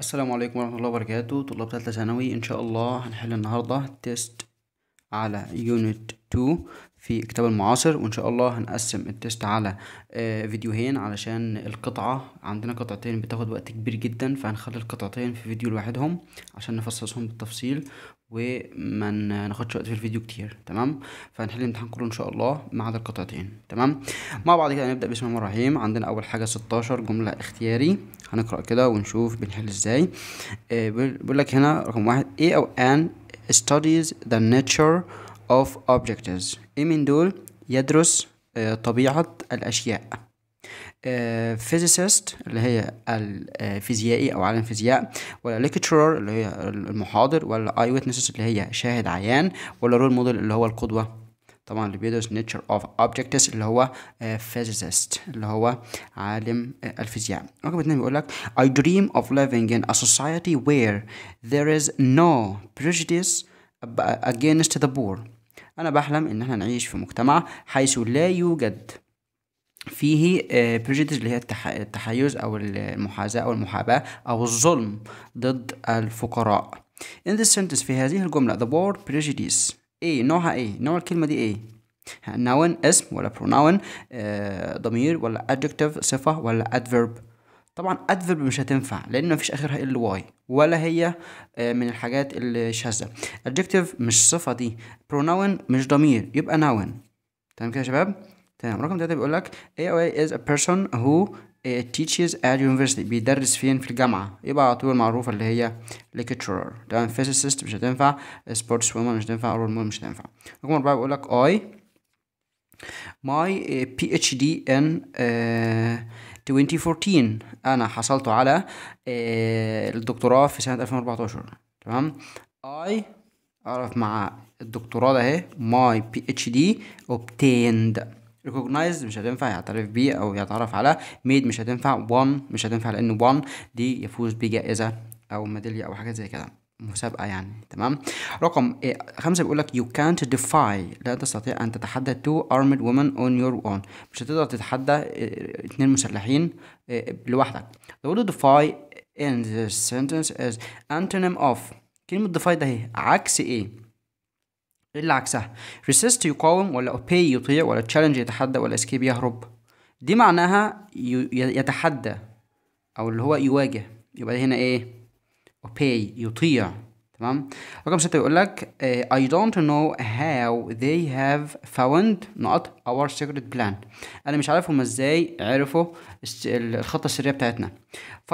السلام عليكم ورحمة الله وبركاته طلاب تالتة ثانوي إن شاء الله هنحل النهاردة تيست على يونت 2 في كتاب المعاصر وان شاء الله هنقسم التست على آه، فيديوهين علشان القطعة عندنا قطعتين بتاخد وقت كبير جدا فهنخلي القطعتين في فيديو لوحدهم عشان نفصصهم بالتفصيل وما ناخدش وقت في الفيديو كتير تمام فهنحل الامتحان كله ان شاء الله ما عدا القطعتين تمام مع بعض كده هنبدا بسم الله الرحمن الرحيم عندنا اول حاجه 16 جمله اختياري هنقرا كده ونشوف بنحل ازاي آه، بيقول لك هنا رقم واحد ايه او ان studies the nature of objectives ايه من دول يدرس آه، طبيعة الأشياء آه، physicist اللي هي الفيزيائي أو عالم فيزياء ولا lecturer اللي هي المحاضر ولا eye witnesses اللي هي شاهد عيان ولا role model اللي هو القدوة طبعا اللي بيدرس nature of objects اللي هو آه، physicist اللي هو عالم الفيزياء رقم اتنين بيقول لك I dream of living in a society where there is no prejudice against the poor أنا بحلم إن احنا نعيش في مجتمع حيث لا يوجد فيه بريجيتس آه، اللي هي التحيز أو المحاذاة أو المحاباة أو الظلم ضد الفقراء In this sentence في هذه الجملة the word prejudice ايه نوعها ايه نوع الكلمة دي ايه noun اسم ولا pronoun آه، ضمير ولا adjective صفة ولا adverb طبعا ادفرب مش هتنفع لان مفيش اخرها ال واي ولا هي آه، من الحاجات الشاذه adjective مش صفه دي pronoun مش ضمير يبقى noun تمام كده يا شباب تمام رقم 3 بيقول لك AOA is a person who آه، teaches at university بيدرس فين في الجامعة يبقى على طول المعروفة اللي هي lecturer تمام physicist مش هتنفع sports woman مش هتنفع role model مش هتنفع رقم أربعة بيقول لك I my آه، PhD in uh, 2014 انا حصلت على آه، الدكتوراه في سنه 2014 تمام اي اعرف مع الدكتوراه ده اهي ماي بي اتش دي اوبتيند recognized مش هتنفع يعترف بيه او يتعرف على ميد مش هتنفع وان مش هتنفع لان وان دي يفوز بجائزه او ميداليه او حاجات زي كده مسابقة يعني تمام رقم إيه، خمسة بيقول لك you can't defy لا تستطيع أن تتحدى two armed women on your own مش هتقدر تتحدى اثنين آه، مسلحين آه، لوحدك the word defy in this sentence is antonym of كلمة defy ده هي ايه؟ عكس ايه ايه اللي عكسها resist يقاوم ولا obey يطيع ولا challenge يتحدى ولا escape يهرب دي معناها يتحدى او اللي هو يواجه يبقى هنا ايه obey يطيع تمام رقم ستة بيقول لك uh, I don't know how they have found not our secret plan أنا مش عارف هما ازاي عرفوا الخطة السرية بتاعتنا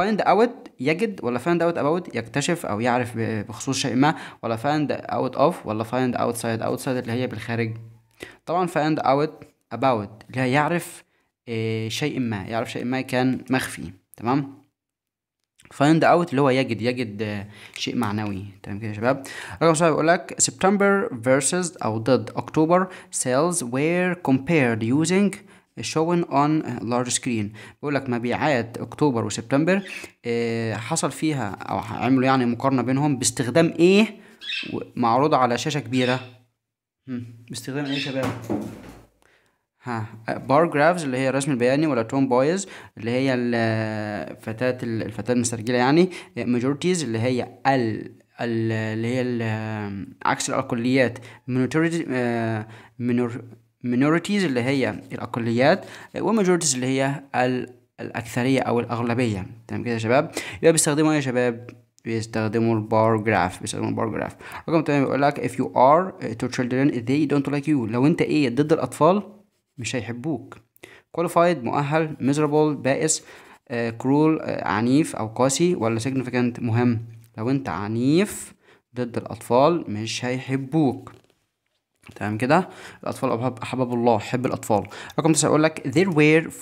find out يجد ولا find out about يكتشف أو يعرف بخصوص شيء ما ولا find out of ولا find outside outside اللي هي بالخارج طبعا find out about اللي هي يعرف آه، شيء ما يعرف شيء ما كان مخفي تمام فايند اوت اللي هو يجد يجد آه، شيء معنوي تمام كده يا شباب رقم سبعة بيقول لك سبتمبر فيرسز او ضد اكتوبر سيلز وير كومبيرد يوزنج شوين اون لارج سكرين بيقول لك مبيعات اكتوبر وسبتمبر آه، حصل فيها او عملوا يعني مقارنه بينهم باستخدام ايه معروضه على شاشه كبيره باستخدام ايه يا شباب ها بار جرافز اللي هي الرسم البياني ولا توم بويز اللي هي الفتاة الفتاة المسترجلة يعني ماجورتيز اللي هي ال اللي هي عكس الأقليات آه، minorities اللي هي الأقليات وماجورتيز اللي هي الأكثرية أو الأغلبية تمام كده يا شباب يبقى بيستخدموا إيه يا شباب بيستخدموا البار جراف بيستخدموا البار جراف رقم تمام بيقول لك if you are to children they don't like you لو أنت إيه ضد الأطفال مش هيحبوك qualified مؤهل miserable بائس آه، cruel آه، عنيف او قاسي ولا significant مهم لو انت عنيف ضد الاطفال مش هيحبوك تمام كده الاطفال احباب الله حب الاطفال رقم 9 يقول لك there were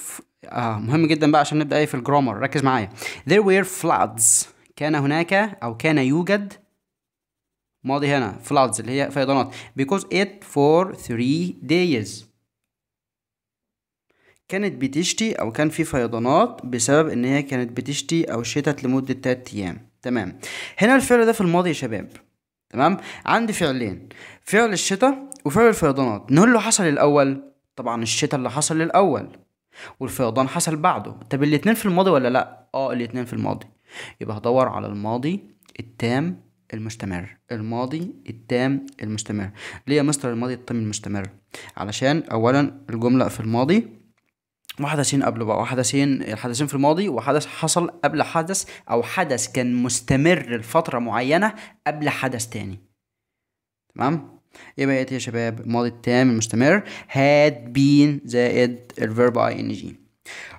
آه مهم جدا بقى عشان نبدا ايه في الجرامر ركز معايا there were floods كان هناك او كان يوجد ماضي هنا floods اللي هي فيضانات because it for three days كانت بتشتي او كان في فيضانات بسبب ان هي كانت بتشتي او شتت لمده 3 ايام تمام هنا الفعل ده في الماضي يا شباب تمام عندي فعلين فعل الشتاء وفعل الفيضانات نقول له حصل الاول طبعا الشتاء اللي حصل الاول والفيضان حصل بعده طب الاتنين في الماضي ولا لا اه الاتنين في الماضي يبقى هدور على الماضي التام المستمر الماضي التام المستمر ليه يا مستر الماضي التام المستمر علشان اولا الجمله في الماضي وحدثين قبل بقى وحدثين الحدثين في الماضي وحدث حصل قبل حدث او حدث كان مستمر لفتره معينه قبل حدث تاني تمام ايه بقيت يا شباب الماضي التام المستمر had been زائد الفيرب اي ان جي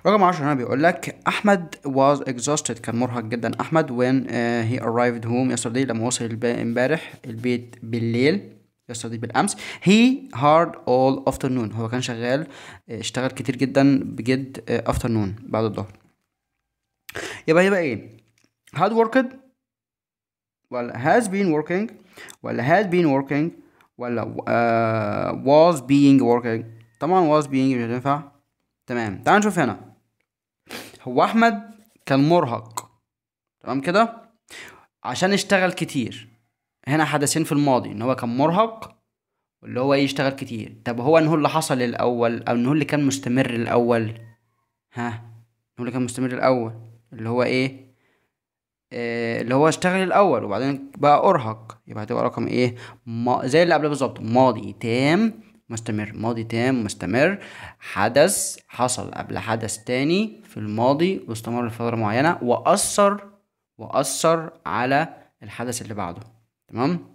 رقم 10 هنا بيقول لك احمد was exhausted كان مرهق جدا احمد when uh, he arrived home yesterday لما وصل امبارح البيت بالليل yesterday بالامس he hard all afternoon هو كان شغال آه، اشتغل كتير جدا بجد آه، afternoon بعد الظهر يبقى هيبقى ايه had worked ولا has been working ولا had been working ولا واز آه، was being working طبعا was being مش هتنفع تمام تعال نشوف هنا هو احمد كان مرهق تمام كده عشان اشتغل كتير هنا حدثين في الماضي ان هو كان مرهق واللي هو يشتغل كتير طب هو انه اللي حصل الاول او انه اللي كان مستمر الاول ها انه اللي كان مستمر الاول اللي هو ايه آه، اللي هو اشتغل الاول وبعدين بقى ارهق يبقى هتبقى رقم ايه ما زي اللي قبل بالظبط ماضي تام مستمر ماضي تام مستمر حدث حصل قبل حدث تاني في الماضي واستمر لفترة معينة وأثر وأثر على الحدث اللي بعده تمام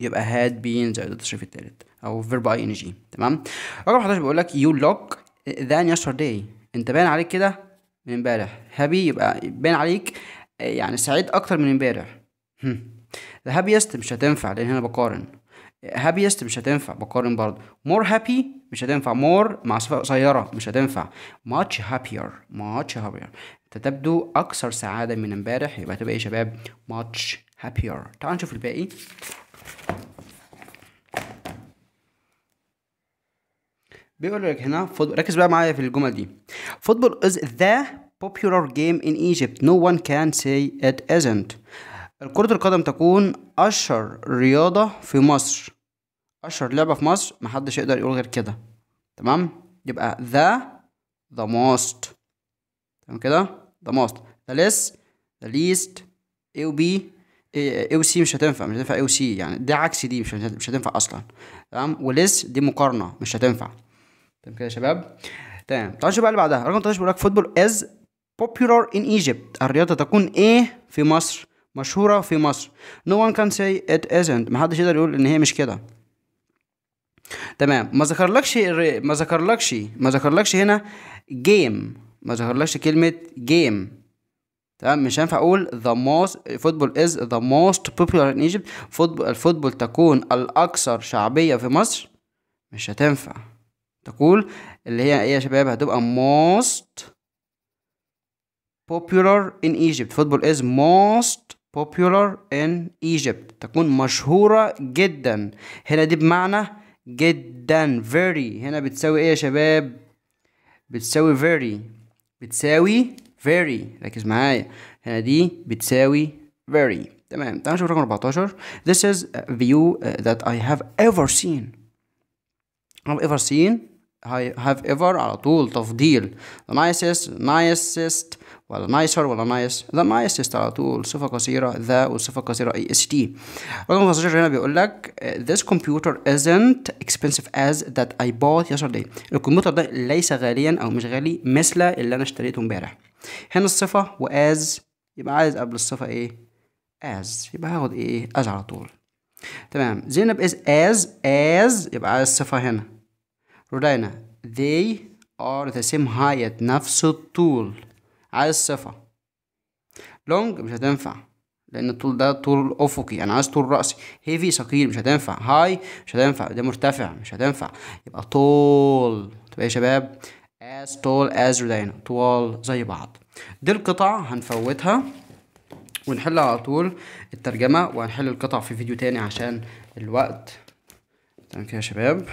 يبقى هاد بين زائد التشريف التالت او فيرب اي ان جي تمام رقم 11 بيقول لك يو لوك ذان يسترداي انت باين عليك كده من امبارح هابي يبقى باين عليك آه، يعني سعيد اكتر من امبارح ذا هابيست مش هتنفع لان هنا بقارن هابيست مش هتنفع بقارن برضه مور هابي مش هتنفع مور مع صفة قصيرة مش هتنفع ماتش هابير ماتش هابير انت تبدو اكثر سعادة من امبارح يبقى تبقى إيه يا شباب ماتش happier تعال نشوف الباقي بيقول لك هنا فضل... ركز بقى معايا في الجمل دي فوتبول is the popular game in Egypt no one can say it isn't كرة القدم تكون أشهر رياضة في مصر أشهر لعبة في مصر محدش يقدر يقول غير كده تمام يبقى the the most تمام كده the most the less the least A و B اي او سي مش هتنفع مش هتنفع اي او سي يعني ده عكس دي مش مش هتنفع اصلا تمام وليس دي مقارنه مش هتنفع تمام كده يا شباب تمام تعالوا نشوف بقى اللي بعدها رقم 13 بيقول لك فوتبول از popular in Egypt الرياضة تكون ايه في مصر مشهورة في مصر no one can say it isn't محدش يقدر يقول ان هي مش كده تمام ما ذكرلكش ما ذكرلكش ما ذكرلكش هنا جيم ما ذكرلكش كلمة جيم تمام مش هينفع اقول ذا موست فوتبول از ذا موست بوبولار ان ايجيبت الفوتبول تكون الاكثر شعبيه في مصر مش هتنفع تقول اللي هي ايه يا شباب هتبقى most popular in Egypt فوتبول is most popular in Egypt تكون مشهورة جدا هنا دي بمعنى جدا very هنا بتساوي ايه يا شباب بتساوي very بتساوي very ركز معايا هنا دي بتساوي very تمام تعال نشوف رقم 14 this is a view that I have ever seen I've ever seen I have ever على طول تفضيل the nicest nicest ولا nicer ولا nice the nicest على طول صفة قصيرة the والصفة القصيرة est رقم 15 هنا بيقول لك this computer isn't expensive as that I bought yesterday الكمبيوتر ده ليس غاليا أو مش غالي مثل اللي أنا اشتريته امبارح هنا الصفة وآز يبقى عايز قبل الصفة إيه آز يبقى هاخد إيه آز على طول تمام زينب إز آز آز يبقى عايز الصفة هنا رودينا they are the same height نفس الطول عايز صفة long مش هتنفع لأن الطول ده طول أفقي أنا عايز طول رأسي heavy ثقيل مش هتنفع high مش هتنفع ده مرتفع مش هتنفع يبقى طول تبقى يا شباب as tall as Rodano طوال زي بعض دي القطع هنفوتها ونحلها على طول الترجمة وهنحل القطع في فيديو تاني عشان الوقت تمام كده يا شباب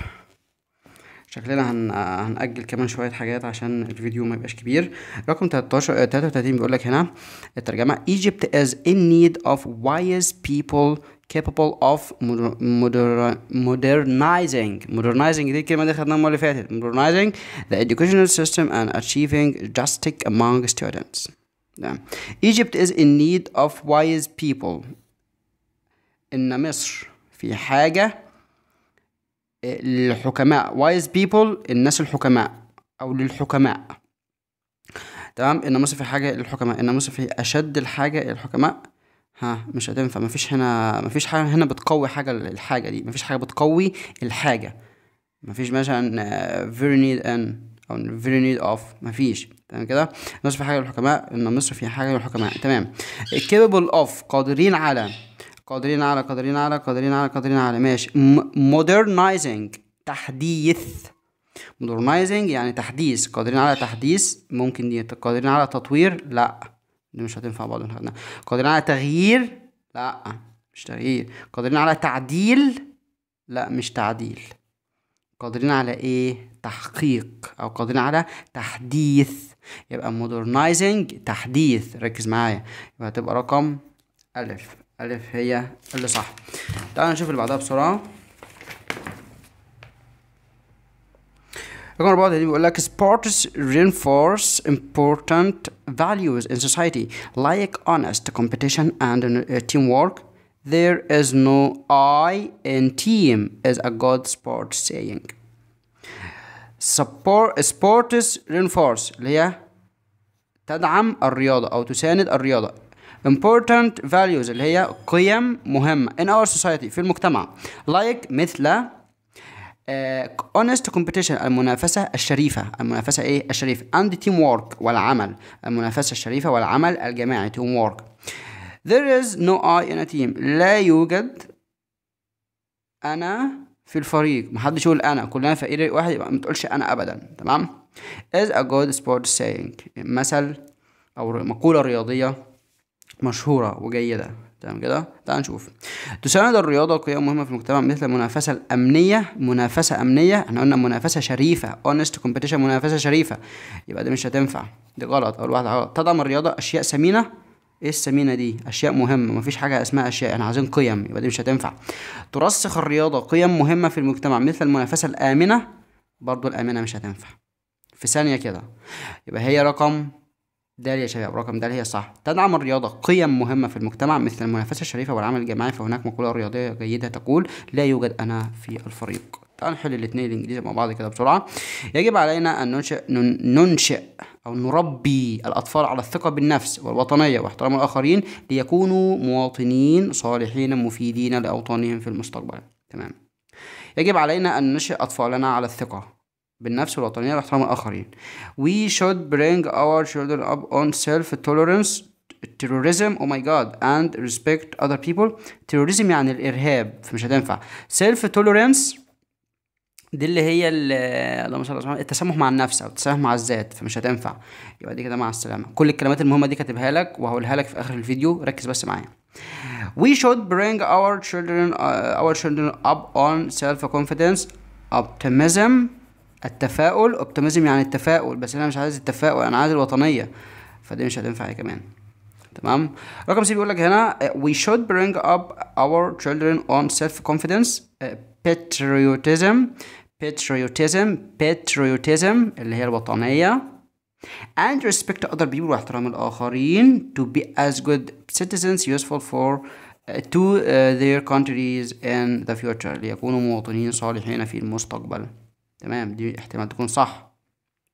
شكلنا هن... هنأجل كمان شوية حاجات عشان الفيديو ما يبقاش كبير رقم 13 33 بيقول لك هنا الترجمة Egypt is in need of wise people capable of moder modernizing modernizing دي الكلمة دي خدناها اللي فاتت modernizing the educational system and achieving justice among students ده. Egypt is in need of wise people إن مصر في حاجة للحكماء wise people الناس الحكماء أو للحكماء تمام إن مصر في حاجة للحكماء إن مصر في أشد الحاجة للحكماء ها مش هتنفع مفيش هنا مفيش حاجة هنا بتقوي حاجة الحاجة دي مفيش حاجة بتقوي الحاجة مفيش مثلا آه، very need an أو very need of مفيش تمام كده مصر في حاجة للحكماء ان مصر في حاجة للحكماء تمام capable of قادرين على قادرين على قادرين على قادرين على قادرين على ماشي modernizing تحديث modernizing يعني تحديث قادرين على تحديث ممكن دي قادرين على تطوير لا دي مش هتنفع بعض من قادرين على تغيير لا مش تغيير قادرين على تعديل لا مش تعديل قادرين على ايه تحقيق او قادرين على تحديث يبقى modernizing تحديث ركز معايا يبقى هتبقى رقم ألف ألف هي اللي صح تعالوا نشوف اللي بعدها بسرعة talking about it لك sports reinforce important values in society like honest competition and uh, teamwork there is no I in team is a good sport saying support sports reinforce اللي هي تدعم الرياضة أو تساند الرياضة important values اللي هي قيم مهمة in our society في المجتمع like مثل اونست آه، كومبيتيشن المنافسه الشريفه المنافسه ايه الشريفه اند تيم وورك والعمل المنافسه الشريفه والعمل الجماعي تيم وورك there is no I in a team لا يوجد انا في الفريق محدش يقول انا كلنا فريق واحد يبقى ما تقولش انا ابدا تمام is a good sport saying مثل او مقوله رياضيه مشهوره وجيده تمام كده تعال نشوف تساند الرياضه قيم مهمه في المجتمع مثل المنافسه الامنيه منافسه امنيه احنا قلنا منافسه شريفه اونست كومبيتيشن منافسه شريفه يبقى دي مش هتنفع دي غلط اول واحده غلط تدعم الرياضه اشياء ثمينه ايه الثمينه دي اشياء مهمه مفيش حاجه اسمها اشياء احنا عايزين قيم يبقى دي مش هتنفع ترسخ الرياضه قيم مهمه في المجتمع مثل المنافسه الامنه برضو الامنه مش هتنفع في ثانيه كده يبقى هي رقم ده يا شباب رقم ده هي صح تدعم الرياضة قيم مهمة في المجتمع مثل المنافسة الشريفة والعمل الجماعي فهناك مقولة رياضية جيدة تقول لا يوجد أنا في الفريق تعال نحل الاثنين الانجليزي مع بعض كده بسرعه يجب علينا ان ننشئ ننشئ او نربي الاطفال على الثقه بالنفس والوطنيه واحترام الاخرين ليكونوا مواطنين صالحين مفيدين لاوطانهم في المستقبل تمام يجب علينا ان ننشئ اطفالنا على الثقه بالنفس والوطنية واحترام الآخرين we should bring our children up on self-tolerance terrorism oh my god and respect other people terrorism يعني الإرهاب فمش هتنفع self-tolerance دي اللي هي اللهم صل على التسامح مع النفس او التسامح مع الذات فمش هتنفع يبقى دي كده مع السلامه كل الكلمات المهمه دي كاتبها لك وهقولها لك في اخر الفيديو ركز بس معايا we should bring our children uh, our children up on self confidence optimism التفاؤل اوبتيميزم يعني التفاؤل بس انا مش عايز التفاؤل انا عايز الوطنيه فدي مش هتنفع كمان تمام رقم سي بيقول لك هنا we should bring up our children on self confidence patriotism patriotism patriotism اللي هي الوطنية and respect to other people واحترام الآخرين to be as good citizens useful for uh, to uh, their countries in the future ليكونوا مواطنين صالحين في المستقبل تمام دي احتمال تكون صح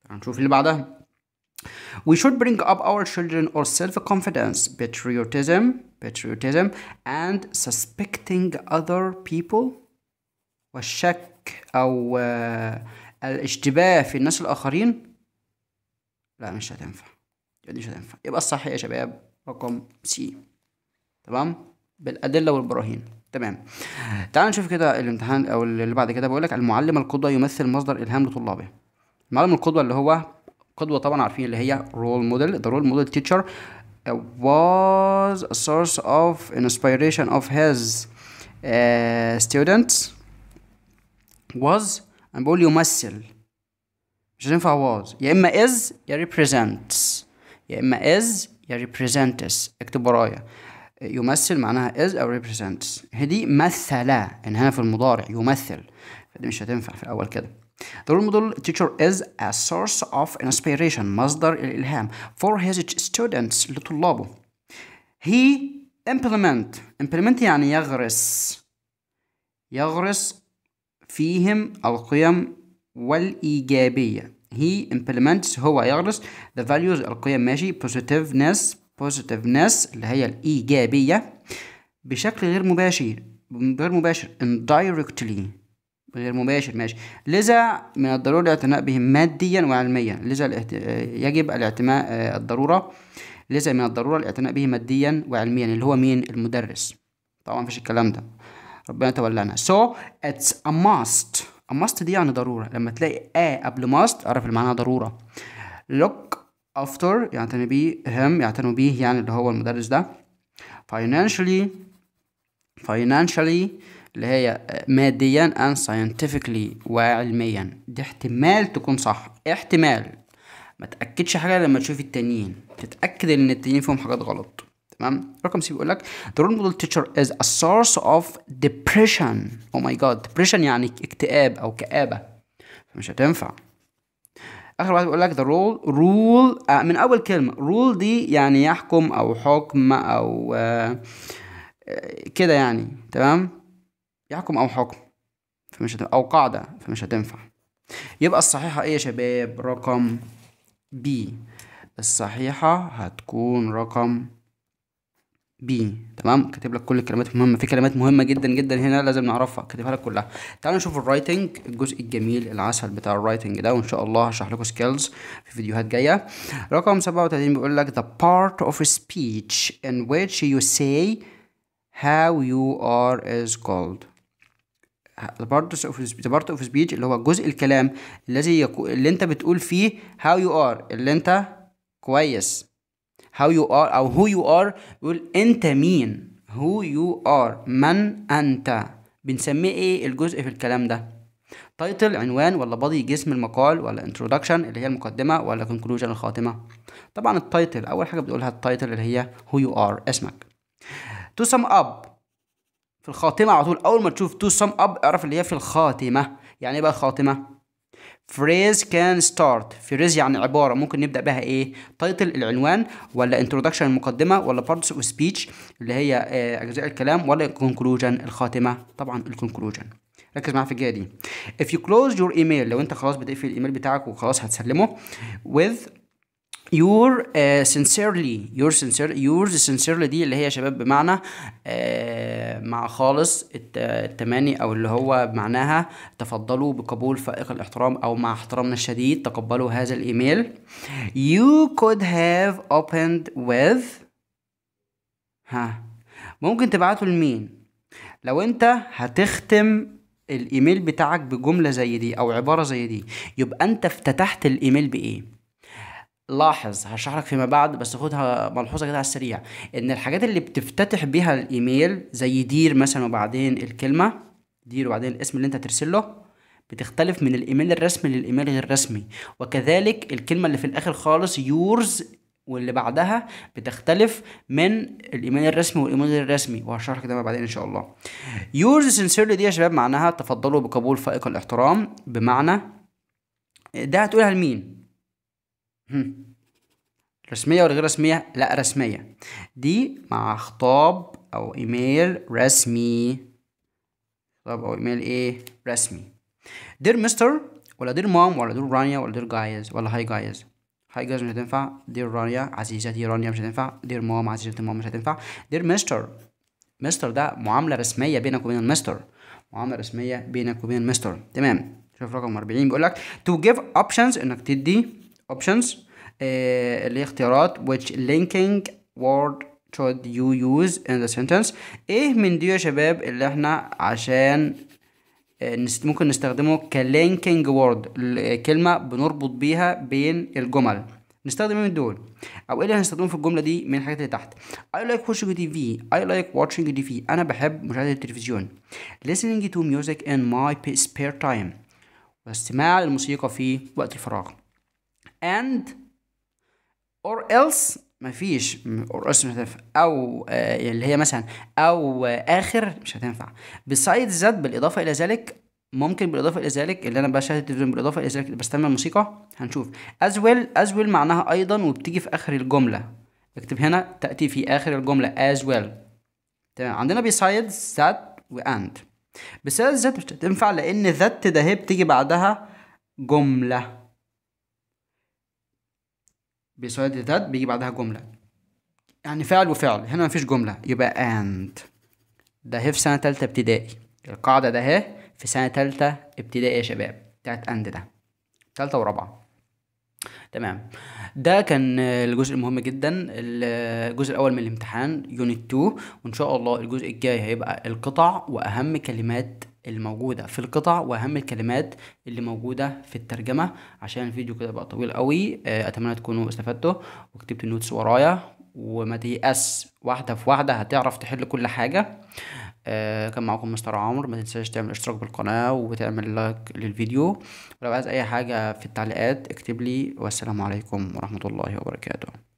هنشوف اللي بعدها We should bring up our children or self-confidence, patriotism, patriotism, and suspecting other people والشك أو آه، الاشتباه في الناس الآخرين لا مش هتنفع دي يعني مش هتنفع يبقى الصح يا شباب رقم سي تمام بالأدلة والبراهين تمام تعال نشوف كده الامتحان او اللي بعد كده بقول لك المعلم القدوه يمثل مصدر الهام لطلابه المعلم القدوه اللي هو قدوه طبعا عارفين اللي هي رول موديل the role model teacher was a source of inspiration of his uh, students was انا بقول يمثل مش هينفع was يا اما is يا represents يا اما is يا represents اكتب ورايا يمثل معناها is أو represents هدي مثلا إن يعني هنا في المضارع يمثل فدي مش هتنفع في الأول كده The role model teacher is a source of inspiration مصدر الإلهام for his students لطلابه He implement implement يعني يغرس يغرس فيهم القيم والإيجابية He implements هو يغرس the values القيم ماشي positiveness positiveness اللي هي الإيجابية بشكل غير مباشر غير مباشر indirectly غير مباشر ماشي لذا من الضروري الاعتناء به ماديا وعلميا لذا الاهت... يجب الاعتماء آه، الضرورة لذا من الضرورة الاعتناء به ماديا وعلميا اللي هو مين المدرس طبعا مفيش الكلام ده ربنا تولانا so it's a must a must دي يعني ضرورة لما تلاقي a قبل must اعرف المعنى ضرورة look after يعتني بيه him يعتنوا بيه يعني اللي هو المدرس ده financially financially اللي هي ماديا and scientifically وعلميا دي احتمال تكون صح احتمال ما تأكدش حاجة لما تشوف التانيين تتأكد ان التانيين فيهم حاجات غلط تمام رقم سي بيقول لك the role model teacher is a source of depression oh my god depression يعني اكتئاب او كآبة فمش هتنفع اخر واحد بيقول لك ذا رول رول من اول كلمه رول دي يعني يحكم او حكم او آه، كده يعني تمام يحكم او حكم فمش هتنفع. او قاعده فمش هتنفع يبقى الصحيحه ايه يا شباب رقم بي الصحيحه هتكون رقم بي تمام كاتب لك كل الكلمات المهمه في كلمات مهمه جدا جدا هنا لازم نعرفها كاتبها لك كلها تعالوا نشوف الرايتنج الجزء الجميل العسل بتاع الرايتنج ده وان شاء الله هشرح لكم سكيلز في فيديوهات جايه رقم 37 بيقول لك the part of a speech in which you say how you are is called the part of the part of speech اللي هو جزء الكلام الذي يكو... اللي انت بتقول فيه how you are اللي انت كويس هاو يو ار او هو يو ار يقول انت مين هو يو ار من انت بنسميه ايه الجزء في الكلام ده تايتل عنوان ولا بادي جسم المقال ولا انترودكشن اللي هي المقدمه ولا كونكلوجن الخاتمه طبعا التايتل اول حاجه بتقولها التايتل اللي هي هو يو ار اسمك تو سم اب في الخاتمه على طول اول ما تشوف تو سم اب اعرف اللي هي في الخاتمه يعني ايه بقى الخاتمه phrase can start phrase يعني عبارة ممكن نبدأ بها ايه تايتل العنوان ولا introduction المقدمة ولا parts of speech اللي هي آه، أجزاء الكلام ولا conclusion الخاتمة طبعا الكونكلوجن ركز معايا في الجاية دي if you close your email لو انت خلاص بتقفل الايميل بتاعك وخلاص هتسلمه with يور سنسيرلي يور سنسيرلي يور سنسيرلي دي اللي هي يا شباب بمعنى uh, مع خالص التماني او اللي هو معناها تفضلوا بقبول فائق الاحترام او مع احترامنا الشديد تقبلوا هذا الايميل you could have opened with ها ممكن تبعته لمين لو انت هتختم الايميل بتاعك بجمله زي دي او عباره زي دي يبقى انت افتتحت الايميل بايه لاحظ هشرح لك فيما بعد بس خدها ملحوظه كده على السريع ان الحاجات اللي بتفتتح بيها الايميل زي دير مثلا وبعدين الكلمه دير وبعدين الاسم اللي انت ترسله بتختلف من الايميل الرسمي للايميل غير الرسمي وكذلك الكلمه اللي في الاخر خالص يورز واللي بعدها بتختلف من الايميل الرسمي والايميل غير الرسمي وهشرح لك ده بعدين ان شاء الله يورز سنسيرلي دي يا شباب معناها تفضلوا بقبول فائق الاحترام بمعنى ده هتقولها لمين رسمية ولا غير رسمية؟ لا رسمية دي مع خطاب أو إيميل رسمي خطاب أو إيميل إيه؟ رسمي دير مستر ولا دير مام ولا دير رانيا ولا دير جايز ولا هاي جايز هاي جايز مش هتنفع دير رانيا عزيزتي رانيا مش هتنفع دير مام عزيزتي مام مش هتنفع دير مستر مستر ده معاملة رسمية بينك وبين المستر معاملة رسمية بينك وبين المستر تمام شوف رقم 40 بيقول لك تو جيف اوبشنز انك تدي options uh, اللي هي اختيارات which linking word should you use in the sentence ايه من دي يا شباب اللي احنا عشان آه، ممكن نستخدمه كلينكينج وورد آه، كلمة بنربط بيها بين الجمل نستخدم ايه من دول او ايه اللي هنستخدمه في الجمله دي من الحاجات اللي تحت I like watching TV I like watching TV انا بحب مشاهده التلفزيون listening to music in my spare time واستماع للموسيقى في وقت الفراغ and or else مفيش or else مش هتنفع او آه اللي هي مثلا او آه اخر مش هتنفع بسايد ذات بالاضافه الى ذلك ممكن بالاضافه الى ذلك اللي انا بشاهد التلفزيون بالاضافه الى ذلك بستمع موسيقى هنشوف as well as well معناها ايضا وبتيجي في اخر الجمله اكتب هنا تاتي في اخر الجمله as well تمام عندنا بسايدز ذات واند بسايدز ذات مش هتنفع لان ذات ده هي بتيجي بعدها جمله بيساعد ذات بيجي بعدها جملة يعني فعل وفعل هنا مفيش جملة يبقى and ده هي في سنة تالتة ابتدائي القاعدة ده هي في سنة تالتة ابتدائي يا شباب بتاعت and ده تالتة ورابعة تمام ده كان الجزء المهم جدا الجزء الاول من الامتحان يونت 2 وان شاء الله الجزء الجاي هيبقى القطع واهم كلمات الموجودة في القطع وأهم الكلمات اللي موجودة في الترجمة عشان الفيديو كده بقى طويل قوي آه، أتمنى تكونوا استفدتوا وكتبت النوتس ورايا وما تيأس واحدة في واحدة هتعرف تحل كل حاجة آه كان معاكم مستر عمرو ما تنساش تعمل اشتراك بالقناة وتعمل لايك للفيديو ولو عايز أي حاجة في التعليقات اكتب لي والسلام عليكم ورحمة الله وبركاته